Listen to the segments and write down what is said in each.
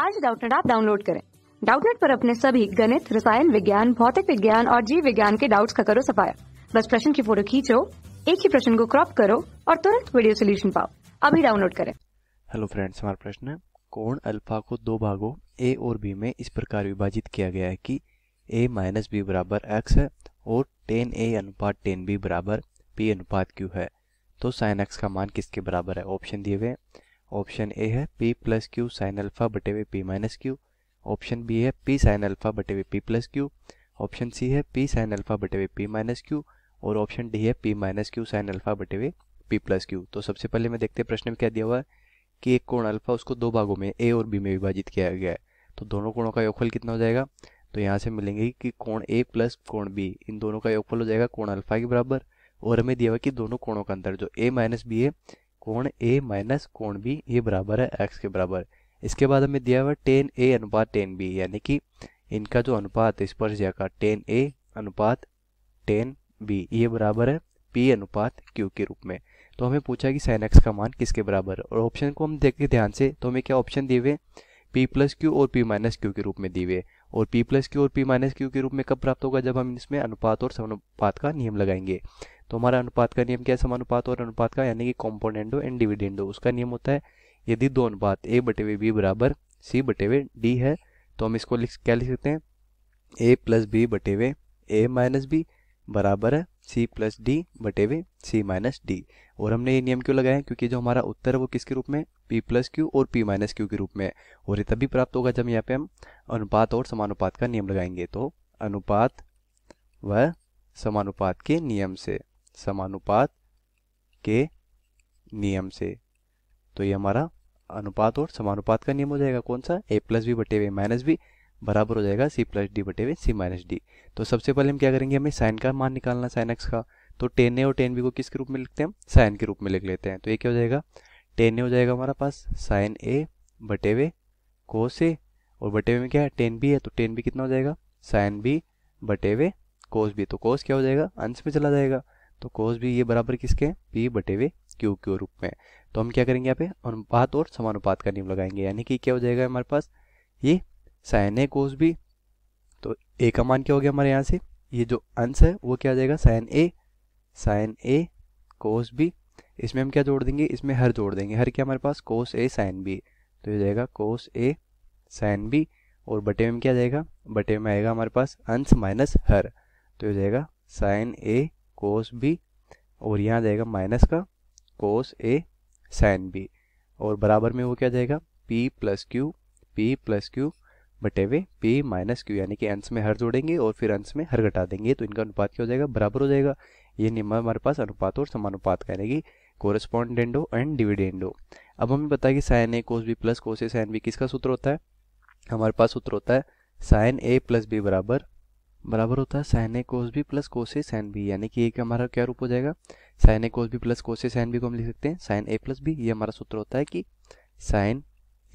आज डाउटनेट आप डाउनलोड करें डाउटनेट पर अपने सभी गणित रसायन विज्ञान भौतिक विज्ञान और जीव विज्ञान के डाउट्स का करो सफाया बस प्रश्न की फोटो खींचो एक ही प्रश्न को क्रॉप करो और तुरंत वीडियो सोल्यूशन पाओ अभी डाउनलोड करें हेलो फ्रेंड्स हमारा प्रश्न है कोण अल्फा को दो भागों ए और बी में इस प्रकार विभाजित किया गया है कि ए माइनस बी बराबर एक्स है और टेन ए अनुपात टेन बी बराबर पी अनुपात क्यू है तो साइन एक्स का मान किसके बराबर है ऑप्शन दिए हुए हैं ऑप्शन ए है P plus Q sine alpha बटे हुए P minus Q option B है पी साइन अल्फा बटे हुए P plus Q option C है पी साइन अल्फा बटे हुए पी माइनस क्यू और ऑप्शन डी है P minus Q sine alpha बटे हुए पी प्लस क्यू तो सबसे पहले मैं देखते हैं प्रश्न में क्या दिया हुआ है कि एक कोण अल्फा उसको दो भागों में ए और बी में विभाजित किया गया है तो दोनों कोणों का योगफल कितना हो जाएगा तो यहाँ से मिलेंगे कि कोण ए प्लस कोण बी इन दोनों का योगफल हो जाएगा कोण अल्फा के बराबर और हमें दिया हुआ कि दोनों कोणों का अंतर जो ए माइनस बी है कोण ए माइनस कोण बी ये बराबर है एक्स के बराबर इसके बाद हमें दिया हुआ टेन ए अनुपात टेन बी यानी कि इनका जो अनुपात है स्पर्श का टेन ए अनुपात टेन बी ये बराबर है पी अनुपात क्यू के रूप में तो हमें पूछा कि साइन एक्स का मान किसके बराबर है और ऑप्शन को हम देखें ध्यान से तो हमें क्या ऑप्शन दिए हुए पी प्लस क्यू और पी माइनस क्यू के रूप में दिए हुए और पी प्लस क्यू और पी माइनस क्यू के रूप में कब प्राप्त होगा जब हम इसमें अनुपात और समानुपात का नियम लगाएंगे तो हमारा अनुपात का नियम क्या है समानुपात और अनुपात का यानी कि कॉम्पोनेंडो एंड डिविडेंडो उसका नियम होता है यदि दो अनुपात ए बटे हुए बी बराबर सी बटे हुए डी है तो हम इसको लिख क्या लिख सकते हैं ए प्लस बी बटे हुए ए माइनस बी बराबर है सी प्लस डी बटे हुए सी माइनस डी और हमने ये नियम क्यों लगाया क्योंकि जो हमारा उत्तर है वो किसके रूप में पी प्लस क्यू और पी माइनस क्यू के रूप में है और ये तभी प्राप्त होगा जब यहाँ पे हम अनुपात और समानुपात का नियम लगाएंगे तो अनुपात व समानुपात के नियम से समानुपात के नियम से तो ये हमारा अनुपात और समानुपात का नियम हो जाएगा कौन सा ए प्लस बी बटे हुए माइनस बी बराबर हो जाएगा सी प्लस डी बटे हुए सी माइनस डी तो सबसे पहले हम क्या करेंगे हमें साइन का मान निकालना साइन एक्स का तो टेन ए और टेन बी को किसके रूप में लिखते हैं हम साइन के रूप में लिख लेते हैं तो ये क्या हो जाएगा टेन ए हो जाएगा हमारा पास साइन ए बटे हुए कोस ए और बटे हुए में क्या है टेन बी है तो टेन बी कितना हो जाएगा साइन बी बटे हुए कोस बी तो कोस क्या हो जाएगा अंश में चला जाएगा तो कोस भी ये बराबर किसके पी बटे हुए क्यू के रूप में तो हम क्या करेंगे यहाँ पे अनुपात और समानुपात का नियम लगाएंगे यानी कि क्या हो जाएगा हमारे पास ये साइन ए कोस बी तो ए का मान क्या हो गया हमारे यहाँ से ये जो अंश है वो क्या हो जाएगा sine A sine A cos B इसमें हम क्या जोड़ देंगे इसमें हर जोड़ देंगे हर क्या हमारे पास कोस ए साइन बी तो ये जाएगा कोस ए साइन बी और बटे में क्या जाएगा बटे में आएगा हमारे पास अंश माइनस हर तो ये जाएगा साइन ए कोस बी और यहाँ जाएगा माइनस का कोस ए साइन बी और बराबर में वो क्या जाएगा P plus Q P plus Q बटे वे पी माइनस क्यू यानी कि अंश में हर जोड़ेंगे और फिर अंश में हर घटा देंगे तो इनका अनुपात क्या हो जाएगा बराबर हो जाएगा ये नियम हमारे पास अनुपात और समानुपात का यानी कि कोरस्पॉन्डेंडो एंड डिविडेंडो अब हमें पता है कि sine A cos B plus cos A sine B किसका सूत्र होता है हमारे पास सूत्र होता है साइन ए प्लस बी बराबर बराबर होता है sine A cos B plus cos A sine B यानी कि ए हमारा क्या रूप हो जाएगा sine A cos B plus cos A sine B को हम लिख सकते हैं साइन ए प्लस बी ये हमारा सूत्र होता है कि साइन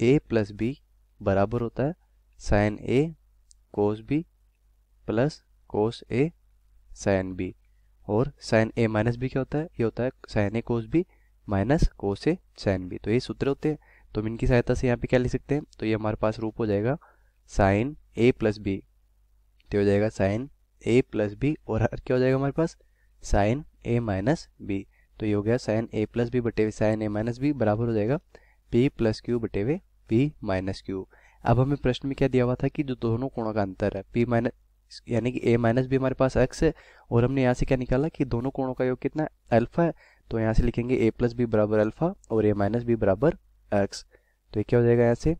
ए प्लस बी बराबर होता है sine A cos B plus cos A sine B और साइन ए माइनस बी क्या होता है ये होता है sine A cos B minus cos A sine B तो ये सूत्र होते हैं तो हम इनकी सहायता से यहाँ पे क्या लिख सकते हैं तो ये हमारे पास रूप हो जाएगा साइन ए प्लस बी तो हो जाएगा साइन ए प्लस बी और हर क्या हो जाएगा हमारे पास साइन ए माइनस बी तो ये हो गया साइन ए प्लस बी बटे हुए साइन ए माइनस बी बराबर हो जाएगा पी प्लस क्यू बटे हुए पी माइनस क्यू अब हमें प्रश्न में क्या दिया हुआ था कि जो दोनों कोणों का अंतर है पी माइनस यानी कि ए माइनस बी हमारे पास एक्स है और हमने यहाँ से क्या निकाला कि दोनों कोणों का योग कितना अल्फा है तो यहाँ से लिखेंगे ए प्लस बी बराबर अल्फा और ए माइनस बी बराबर एक्स तो ये क्या हो जाएगा यहाँ से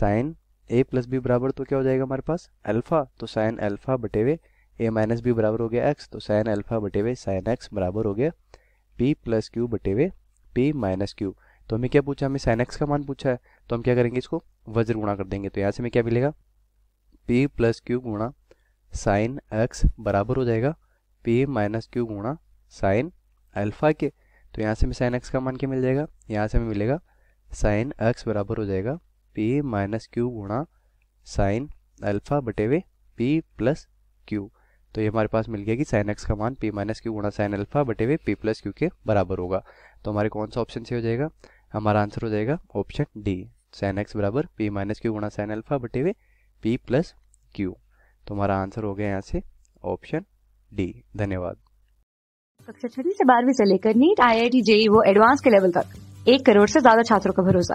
साइन ए प्लस बी बराबर तो क्या हो जाएगा हमारे पास अल्फा तो साइन अल्फा बटे हुए ए माइनस बी बराबर हो गया एक्स तो साइन अल्फा बटे हुए साइन एक्स बराबर हो गया पी प्लस क्यू बटे हुए पी माइनस क्यू तो हमें क्या पूछा हमें साइन एक्स का मान पूछा है तो हम क्या करेंगे इसको वज्र गुणा कर देंगे तो यहाँ से हमें क्या मिलेगा पी प्लस क्यू गुणा साइन एक्स बराबर हो जाएगा पी माइनस क्यू गुणा साइन अल्फा के तो यहाँ से हमें साइन एक्स का मान क्या मिल जाएगा यहाँ से हमें मिलेगा साइन एक्स बराबर हो जाएगा पी माइनस क्यू गुणा साइन अल्फा बटे हुए पी प्लस क्यू तो ये हमारे पास मिल गया कि साइन एक्स का मान पी माइनस क्यू गुणा साइन अल्फा बटे हुए पी प्लस क्यू के बराबर होगा तो हमारे कौन सा ऑप्शन से हो जाएगा हमारा आंसर हो जाएगा ऑप्शन डी साइन एक्स बराबर पी माइनस क्यू गुणा साइन अल्फा बटे हुए पी प्लस क्यू तो हमारा आंसर हो गया यहाँ से ऑप्शन डी धन्यवाद कक्षा छठी से बारहवीं से लेकर NEET I I T JEE वो एडवांस के लेवल तक एक करोड़ से ज्यादा छात्रों का भरोसा